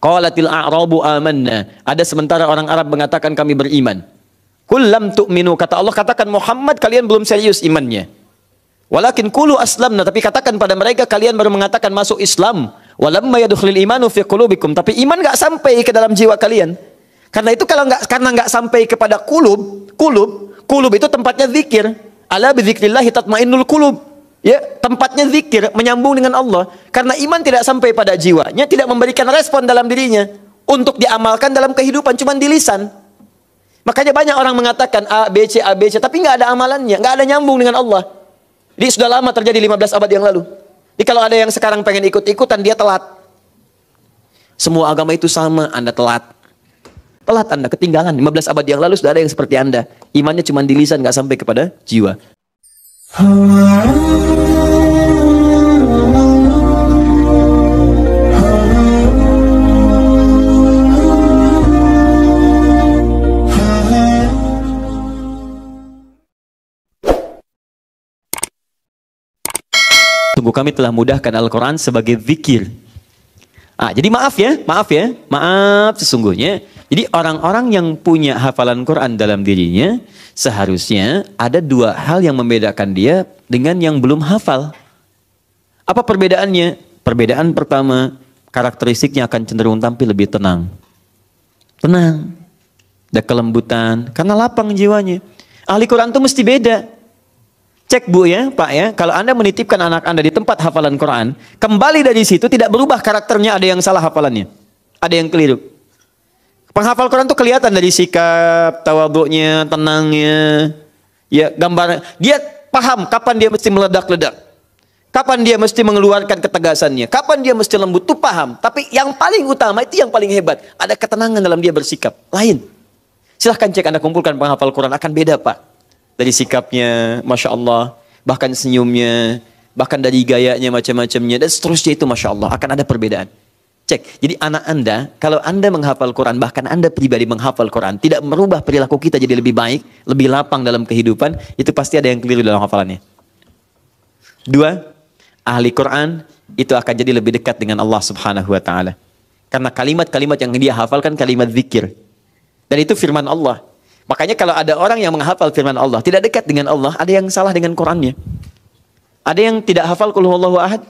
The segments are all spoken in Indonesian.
Qalatil a'rabu amanna. Ada sementara orang Arab mengatakan kami beriman. Kullam tu'minu. Kata Allah, katakan Muhammad kalian belum serius imannya. Walakin kulu aslamna. Tapi katakan pada mereka kalian baru mengatakan masuk Islam. Walamma yadukhlil imanu fi qulubikum. Tapi iman gak sampai ke dalam jiwa kalian. Karena itu kalau nggak karena nggak sampai kepada kulub, kulub, kulub itu tempatnya zikir. Ala bidzikrillah tatmainnul kulub ya tempatnya zikir menyambung dengan Allah karena iman tidak sampai pada jiwanya tidak memberikan respon dalam dirinya untuk diamalkan dalam kehidupan cuman di lisan makanya banyak orang mengatakan A B C A B C tapi nggak ada amalannya nggak ada nyambung dengan Allah ini sudah lama terjadi 15 abad yang lalu jadi kalau ada yang sekarang pengen ikut-ikutan dia telat semua agama itu sama Anda telat telat Anda ketinggalan 15 abad yang lalu sudah ada yang seperti Anda imannya cuman di lisan nggak sampai kepada jiwa Sungguh kami telah mudahkan Al-Quran sebagai zikir Ah, jadi maaf ya, maaf ya, maaf sesungguhnya. Jadi orang-orang yang punya hafalan Quran dalam dirinya seharusnya ada dua hal yang membedakan dia dengan yang belum hafal. Apa perbedaannya? Perbedaan pertama, karakteristiknya akan cenderung tampil lebih tenang. Tenang. Ada kelembutan, karena lapang jiwanya. Ahli Quran itu mesti beda. Cek bu ya, pak ya. Kalau anda menitipkan anak anda di tempat hafalan Quran, kembali dari situ tidak berubah karakternya. Ada yang salah hafalannya, ada yang keliru. Penghafal Quran tuh kelihatan dari sikap, tawaduknya, tenangnya. Ya gambar dia paham kapan dia mesti meledak-ledak. Kapan dia mesti mengeluarkan ketegasannya, kapan dia mesti lembut, tuh paham. Tapi yang paling utama itu yang paling hebat, ada ketenangan dalam dia bersikap. Lain. Silahkan cek Anda kumpulkan penghafal Quran, akan beda Pak dari sikapnya, masya Allah, bahkan senyumnya, bahkan dari gayanya macam-macamnya dan seterusnya itu masya Allah akan ada perbedaan. Cek, jadi anak Anda, kalau Anda menghafal Quran, bahkan Anda pribadi menghafal Quran, tidak merubah perilaku kita jadi lebih baik, lebih lapang dalam kehidupan, itu pasti ada yang keliru dalam hafalannya. Dua, ahli Quran itu akan jadi lebih dekat dengan Allah Subhanahu wa taala. Karena kalimat-kalimat yang dia hafalkan kalimat zikir. Dan itu firman Allah. Makanya kalau ada orang yang menghafal firman Allah, tidak dekat dengan Allah, ada yang salah dengan Qurannya. Ada yang tidak hafal kulhuallahu ahad.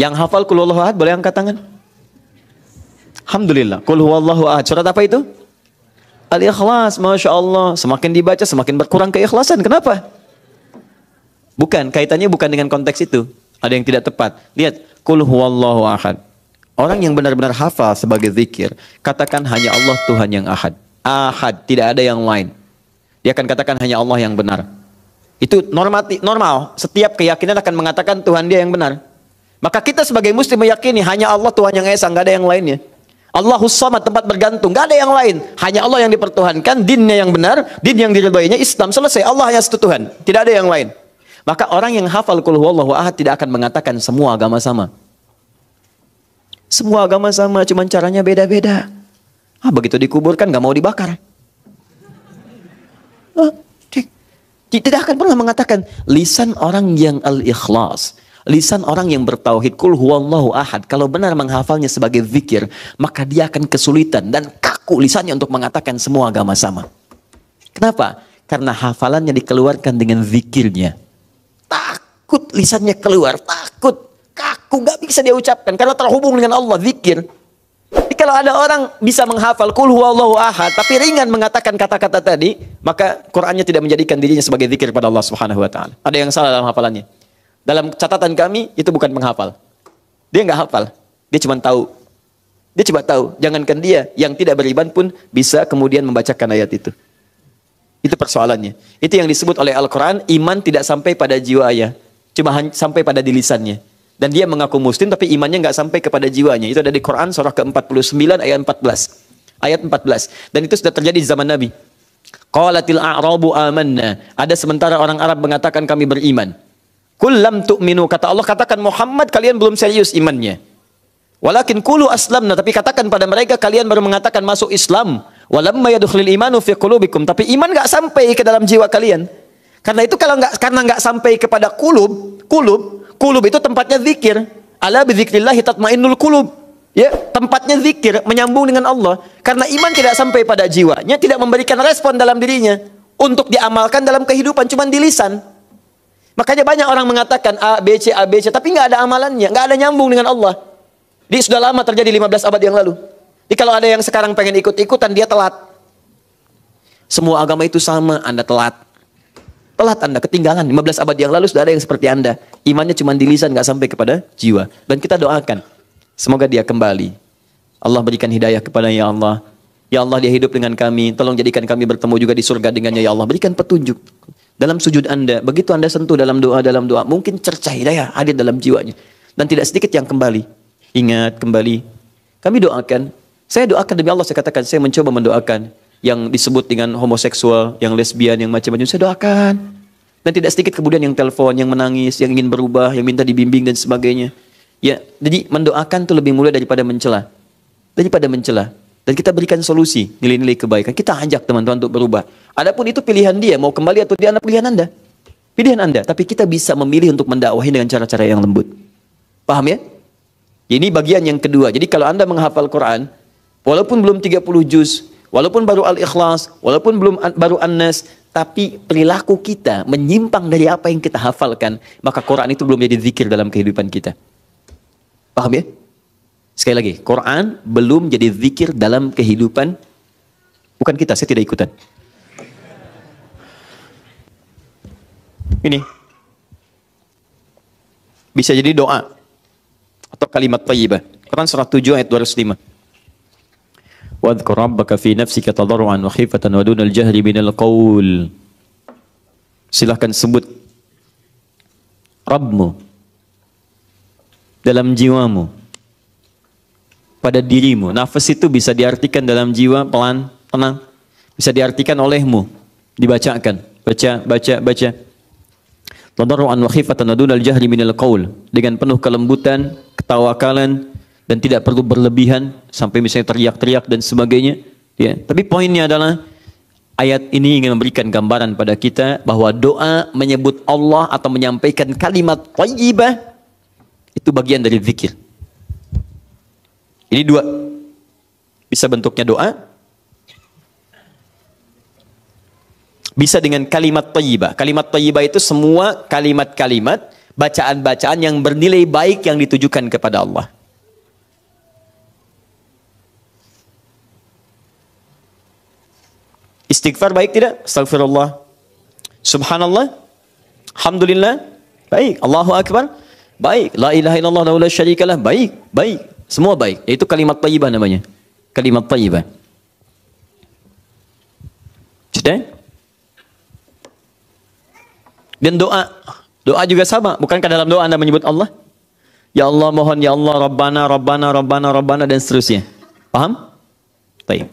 Yang hafal kulhuallahu ahad boleh angkat tangan? Alhamdulillah. kulhuallahu ahad. Surat apa itu? Al-Ikhlas, Masya Allah. Semakin dibaca, semakin berkurang keikhlasan. Kenapa? Bukan, kaitannya bukan dengan konteks itu. Ada yang tidak tepat. Lihat, kulhuallahu ahad. Orang yang benar-benar hafal sebagai zikir, katakan hanya Allah Tuhan yang ahad ahad, tidak ada yang lain. Dia akan katakan hanya Allah yang benar. Itu normati, normal, setiap keyakinan akan mengatakan Tuhan dia yang benar. Maka kita sebagai muslim meyakini hanya Allah Tuhan yang Esa, nggak ada yang lainnya. Allahus Samad tempat bergantung, nggak ada yang lain. Hanya Allah yang dipertuhankan, dinnya yang benar, din yang diridhoinya Islam selesai. Allah hanya satu Tuhan, tidak ada yang lain. Maka orang yang hafal kul huwallahu ahad tidak akan mengatakan semua agama sama. Semua agama sama, cuman caranya beda-beda. Ah begitu dikuburkan gak mau dibakar. Ah, tidak akan pernah mengatakan lisan orang yang al-ikhlas. Lisan orang yang bertauhid kul huwallahu ahad kalau benar menghafalnya sebagai zikir maka dia akan kesulitan dan kaku lisannya untuk mengatakan semua agama sama. Kenapa? Karena hafalannya dikeluarkan dengan zikirnya. Takut lisannya keluar, takut kaku gak bisa dia ucapkan karena terhubung dengan Allah zikir kalau ada orang bisa menghafal kul huwallahu ahad tapi ringan mengatakan kata-kata tadi, maka Qur'annya tidak menjadikan dirinya sebagai zikir pada Allah Subhanahu wa taala. Ada yang salah dalam hafalannya. Dalam catatan kami itu bukan menghafal. Dia nggak hafal. Dia cuma tahu. Dia cuma tahu. Jangankan dia yang tidak beriman pun bisa kemudian membacakan ayat itu. Itu persoalannya. Itu yang disebut oleh Al-Quran, iman tidak sampai pada jiwa ayah. Cuma sampai pada di lisannya. Dan dia mengaku muslim tapi imannya nggak sampai kepada jiwanya. Itu ada di Quran surah ke-49 ayat 14. Ayat 14. Dan itu sudah terjadi di zaman Nabi. Qalatil a'rabu amanna. Ada sementara orang Arab mengatakan kami beriman. Kullam tu'minu. Kata Allah, katakan Muhammad kalian belum serius imannya. Walakin kulu aslamna. Tapi katakan pada mereka kalian baru mengatakan masuk Islam. Walamma yadukhulil imanu fi qulubikum. Tapi iman nggak sampai ke dalam jiwa kalian. Karena itu kalau nggak karena nggak sampai kepada kulub, kulub Kulub itu tempatnya zikir. Ala bidzikrillah tatmainnul kulub. Ya, tempatnya zikir menyambung dengan Allah karena iman tidak sampai pada jiwanya tidak memberikan respon dalam dirinya untuk diamalkan dalam kehidupan cuman di lisan. Makanya banyak orang mengatakan A B C A B C tapi nggak ada amalannya, nggak ada nyambung dengan Allah. Di sudah lama terjadi 15 abad yang lalu. Jadi kalau ada yang sekarang pengen ikut-ikutan dia telat. Semua agama itu sama, Anda telat. Telat Anda, ketinggalan. 15 abad yang lalu sudah ada yang seperti Anda. Imannya cuma di lisan, nggak sampai kepada jiwa. Dan kita doakan, semoga dia kembali. Allah berikan hidayah kepada ya Allah. Ya Allah dia hidup dengan kami, tolong jadikan kami bertemu juga di surga dengannya ya Allah. Berikan petunjuk dalam sujud Anda. Begitu Anda sentuh dalam doa dalam doa, mungkin cercah hidayah ada dalam jiwanya dan tidak sedikit yang kembali. Ingat kembali. Kami doakan. Saya doakan demi Allah saya katakan saya mencoba mendoakan yang disebut dengan homoseksual, yang lesbian, yang macam-macam, saya doakan. Dan tidak sedikit kemudian yang telepon, yang menangis, yang ingin berubah, yang minta dibimbing dan sebagainya. Ya, jadi mendoakan itu lebih mulia daripada mencela. Daripada mencela. Dan kita berikan solusi, nilai-nilai kebaikan. Kita ajak teman-teman untuk berubah. Adapun itu pilihan dia, mau kembali atau dia anak pilihan Anda. Pilihan Anda, tapi kita bisa memilih untuk mendakwahi dengan cara-cara yang lembut. Paham ya? Ini bagian yang kedua. Jadi kalau Anda menghafal Quran, walaupun belum 30 juz, walaupun baru al-ikhlas, walaupun belum baru an tapi perilaku kita menyimpang dari apa yang kita hafalkan, maka Quran itu belum jadi zikir dalam kehidupan kita. Paham ya? Sekali lagi, Quran belum jadi zikir dalam kehidupan bukan kita, saya tidak ikutan. Ini bisa jadi doa atau kalimat thayyibah. Quran surah 7 ayat 205. واذكر ربك في نفسك تضرعا وخيفة ودون الجهر من القول silahkan sebut Rabbmu dalam jiwamu pada dirimu nafas itu bisa diartikan dalam jiwa pelan tenang bisa diartikan olehmu dibacakan baca baca baca tadarruan wa khifatan dunal jahri minal qaul dengan penuh kelembutan ketawakalan dan tidak perlu berlebihan sampai misalnya teriak-teriak dan sebagainya ya tapi poinnya adalah ayat ini ingin memberikan gambaran pada kita bahwa doa menyebut Allah atau menyampaikan kalimat thayyibah itu bagian dari zikir ini dua bisa bentuknya doa bisa dengan kalimat thayyibah kalimat thayyibah itu semua kalimat-kalimat bacaan-bacaan yang bernilai baik yang ditujukan kepada Allah Istighfar baik tidak? Astagfirullah. Subhanallah. Alhamdulillah. Baik. Allahu Akbar. Baik. La ilaha illallah wa la syarikalah. Baik. Baik. Semua baik. Itu kalimat tayyibah namanya. Kalimat tayyibah. Sudah? Dan doa. Doa juga sama. Bukankah dalam doa anda menyebut Allah? Ya Allah mohon, Ya Allah, Rabbana, Rabbana, Rabbana, Rabbana, dan seterusnya. Paham? Baik.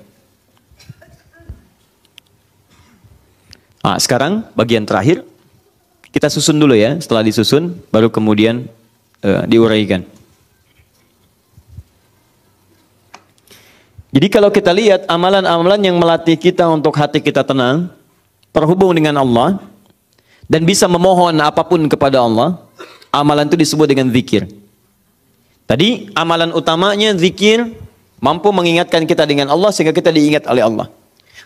Nah, sekarang bagian terakhir kita susun dulu ya. Setelah disusun baru kemudian uh, eh, diuraikan. Jadi kalau kita lihat amalan-amalan yang melatih kita untuk hati kita tenang, terhubung dengan Allah dan bisa memohon apapun kepada Allah, amalan itu disebut dengan zikir. Tadi amalan utamanya zikir mampu mengingatkan kita dengan Allah sehingga kita diingat oleh Allah.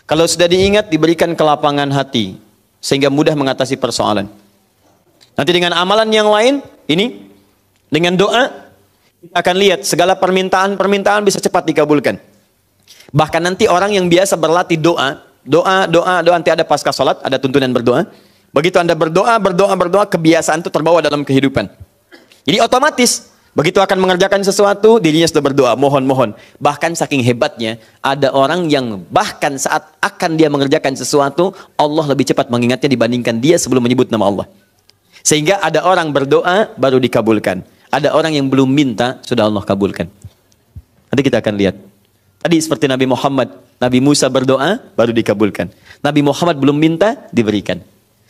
Kalau sudah diingat diberikan kelapangan hati sehingga mudah mengatasi persoalan. Nanti dengan amalan yang lain ini dengan doa kita akan lihat segala permintaan-permintaan bisa cepat dikabulkan. Bahkan nanti orang yang biasa berlatih doa, doa, doa, doa nanti ada pasca salat, ada tuntunan berdoa. Begitu Anda berdoa, berdoa, berdoa, kebiasaan itu terbawa dalam kehidupan. Jadi otomatis Begitu akan mengerjakan sesuatu, dirinya sudah berdoa, mohon-mohon. Bahkan saking hebatnya, ada orang yang bahkan saat akan dia mengerjakan sesuatu, Allah lebih cepat mengingatnya dibandingkan dia sebelum menyebut nama Allah. Sehingga ada orang berdoa, baru dikabulkan. Ada orang yang belum minta, sudah Allah kabulkan. Nanti kita akan lihat. Tadi seperti Nabi Muhammad, Nabi Musa berdoa, baru dikabulkan. Nabi Muhammad belum minta, diberikan.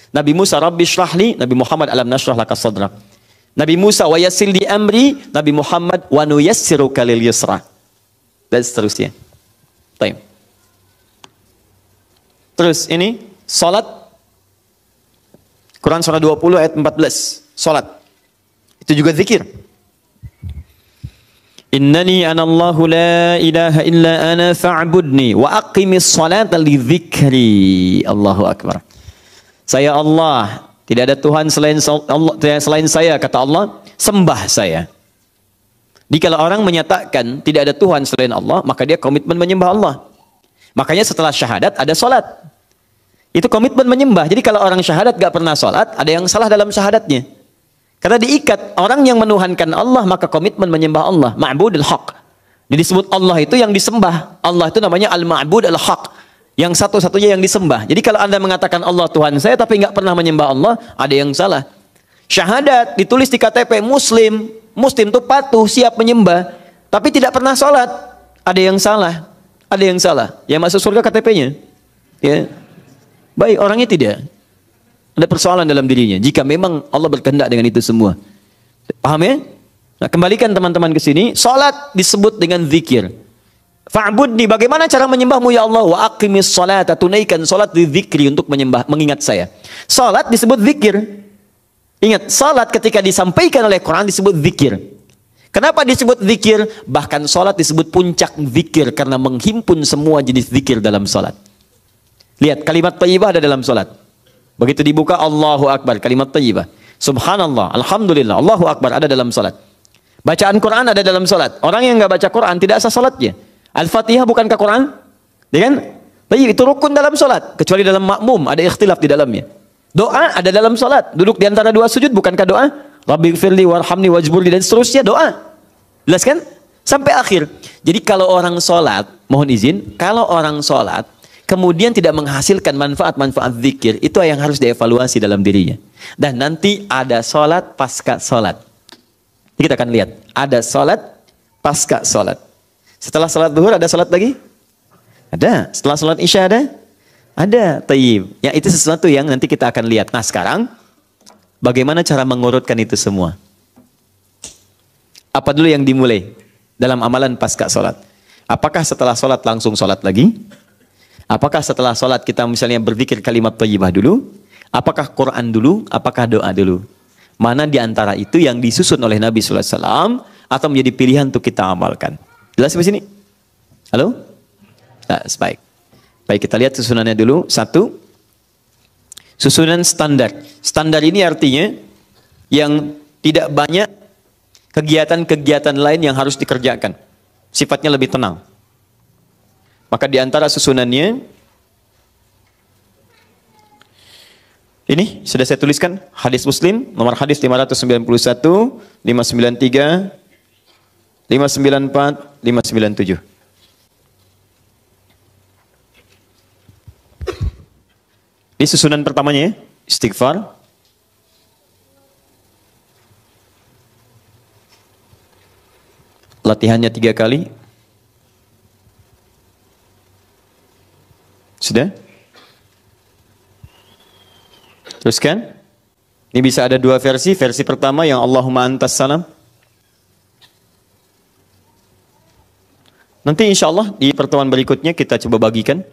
Nabi Musa, Rabbi syrahli, Nabi Muhammad alam nasrah laka sadrak. Nabi Musa wa yasil di amri, Nabi Muhammad wa nuyassiru kalil yusra. Dan seterusnya. Time. Terus ini salat Quran surah 20 ayat 14. Salat. Itu juga zikir. Innani anallahu la ilaha illa ana fa'budni wa aqimis salata li dzikri. Allahu akbar. Saya Allah, tidak ada Tuhan selain Allah, eh, selain saya, kata Allah, sembah saya. Jadi kalau orang menyatakan tidak ada Tuhan selain Allah, maka dia komitmen menyembah Allah. Makanya setelah syahadat ada solat. Itu komitmen menyembah. Jadi kalau orang syahadat gak pernah solat, ada yang salah dalam syahadatnya. Karena diikat orang yang menuhankan Allah, maka komitmen menyembah Allah. Ma'budul haq. Jadi disebut Allah itu yang disembah. Allah itu namanya al-ma'bud al-haq yang satu-satunya yang disembah. Jadi kalau Anda mengatakan Allah Tuhan saya tapi nggak pernah menyembah Allah, ada yang salah. Syahadat ditulis di KTP Muslim, Muslim itu patuh, siap menyembah, tapi tidak pernah sholat, ada yang salah, ada yang salah. Ya masuk surga KTP-nya, ya baik orangnya tidak. Ada persoalan dalam dirinya. Jika memang Allah berkehendak dengan itu semua, paham ya? Nah, kembalikan teman-teman ke sini. Sholat disebut dengan zikir. Fa'budni, bagaimana cara menyembahmu ya Allah? Wa aqimis salata, tunaikan salat di zikri untuk menyembah, mengingat saya. Salat disebut zikir. Ingat, salat ketika disampaikan oleh Quran disebut zikir. Kenapa disebut zikir? Bahkan salat disebut puncak zikir karena menghimpun semua jenis zikir dalam salat. Lihat kalimat thayyibah ada dalam salat. Begitu dibuka Allahu Akbar, kalimat thayyibah. Subhanallah, alhamdulillah, Allahu Akbar ada dalam salat. Bacaan Quran ada dalam salat. Orang yang nggak baca Quran tidak sah salatnya. Al-Fatihah bukan ke Quran? Ya kan? Tapi itu rukun dalam salat, kecuali dalam makmum ada ikhtilaf di dalamnya. Doa ada dalam salat, duduk di antara dua sujud bukankah doa? Rabbi firli warhamni wajburli dan seterusnya doa. Jelas kan? Sampai akhir. Jadi kalau orang salat, mohon izin, kalau orang salat kemudian tidak menghasilkan manfaat-manfaat zikir, itu yang harus dievaluasi dalam dirinya. Dan nanti ada salat pasca salat. Kita akan lihat, ada salat pasca salat. Setelah salat duhur ada salat lagi? Ada. Setelah salat isya ada? Ada. Tayyib. Ya itu sesuatu yang nanti kita akan lihat. Nah sekarang bagaimana cara mengurutkan itu semua? Apa dulu yang dimulai dalam amalan pasca salat? Apakah setelah salat langsung salat lagi? Apakah setelah salat kita misalnya berpikir kalimat thayyibah dulu? Apakah Quran dulu? Apakah doa dulu? Mana di antara itu yang disusun oleh Nabi sallallahu alaihi atau menjadi pilihan untuk kita amalkan? Jelas sampai sini? Halo? Nah, baik. Baik, kita lihat susunannya dulu. Satu, susunan standar. Standar ini artinya yang tidak banyak kegiatan-kegiatan lain yang harus dikerjakan. Sifatnya lebih tenang. Maka di antara susunannya, ini sudah saya tuliskan, hadis muslim, nomor hadis 591, 593, 594, 597. Ini susunan pertamanya ya, istighfar. Latihannya tiga kali. Sudah? Teruskan. Ini bisa ada dua versi. Versi pertama yang Allahumma antas salam. Nanti insya Allah di pertemuan berikutnya kita coba bagikan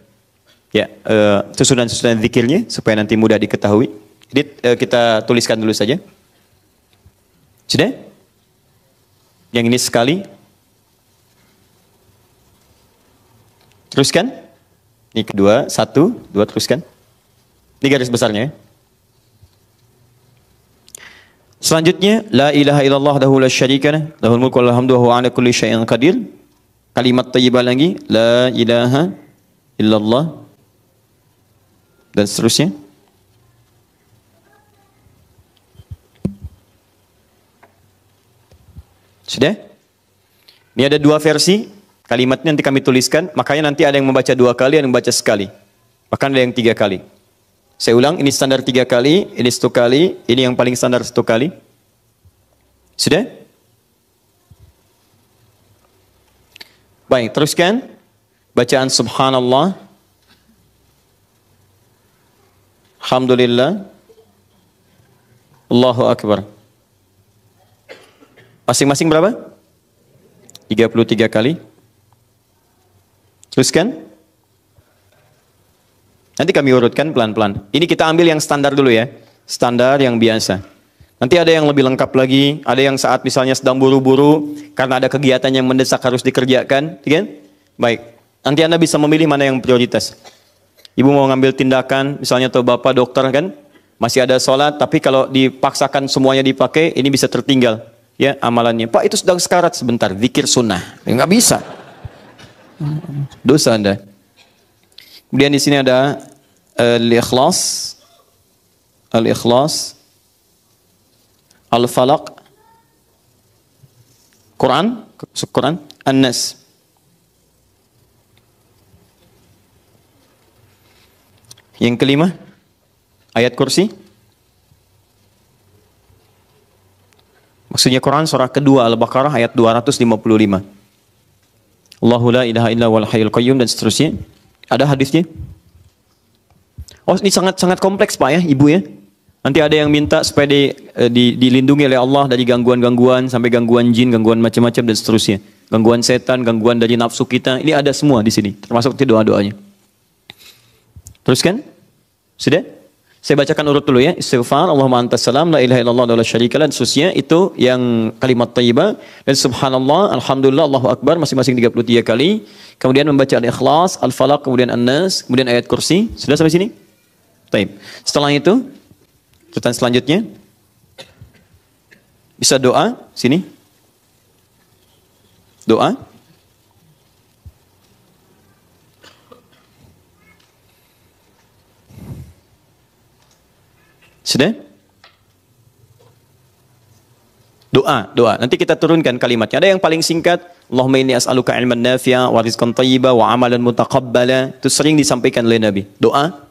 ya eh, susunan-susunan uh, zikirnya supaya nanti mudah diketahui. Jadi uh, kita tuliskan dulu saja. Sudah? Yang ini sekali. Teruskan. Ini kedua, satu, dua, teruskan. Ini garis besarnya ya. Selanjutnya, La ilaha illallah dahu la syarikana, lahul mulku wa ala kulli syai'in qadir. Kalimat thayyibah lagi, la ilaha illallah dan seterusnya. Sudah? Ini ada dua versi, kalimatnya nanti kami tuliskan, makanya nanti ada yang membaca dua kali, ada yang membaca sekali. Bahkan ada yang tiga kali. Saya ulang, ini standar tiga kali, ini satu kali, ini yang paling standar satu kali. Sudah? Baik, teruskan bacaan subhanallah. Alhamdulillah. Allahu akbar. Masing-masing berapa? 33 kali. Teruskan. Nanti kami urutkan pelan-pelan. Ini kita ambil yang standar dulu ya. Standar yang biasa. Nanti ada yang lebih lengkap lagi, ada yang saat misalnya sedang buru-buru karena ada kegiatan yang mendesak harus dikerjakan, ya kan? Baik. Nanti Anda bisa memilih mana yang prioritas. Ibu mau ngambil tindakan, misalnya atau bapak dokter kan, masih ada sholat, tapi kalau dipaksakan semuanya dipakai, ini bisa tertinggal ya amalannya. Pak itu sedang sekarat sebentar, zikir sunnah. Ya, bisa. Dosa Anda. Kemudian di sini ada eh, al-ikhlas. Al-ikhlas Al-Falaq Quran Quran An-Nas Yang kelima ayat kursi Maksudnya Quran surah kedua Al-Baqarah ayat 255 Allahu la ilaha illa wal hayyul qayyum dan seterusnya ada hadisnya Oh ini sangat sangat kompleks Pak ya Ibu ya Nanti ada yang minta supaya di, eh, di, dilindungi oleh Allah dari gangguan-gangguan sampai gangguan jin, gangguan macam-macam dan seterusnya. Gangguan setan, gangguan dari nafsu kita, ini ada semua di sini, termasuk itu doa-doanya. Teruskan? Sudah? Saya bacakan urut dulu ya. Istighfar, Allahumma antas salam, la ilaha illallah, la syarika dan seterusnya. Itu yang kalimat taibah. Dan subhanallah, alhamdulillah, Allahu Akbar, masing-masing 33 kali. Kemudian membaca al-ikhlas, al-falaq, kemudian an-nas, kemudian ayat kursi. Sudah sampai sini? Taib. Setelah itu, Pertanyaan selanjutnya. Bisa doa sini? Doa? Sudah? Doa, doa. Nanti kita turunkan kalimatnya. Ada yang paling singkat, Allahumma inni as'aluka ilman nafi'a wa rizqan thayyiba wa amalan mutaqabbala. Itu sering disampaikan oleh Nabi. Doa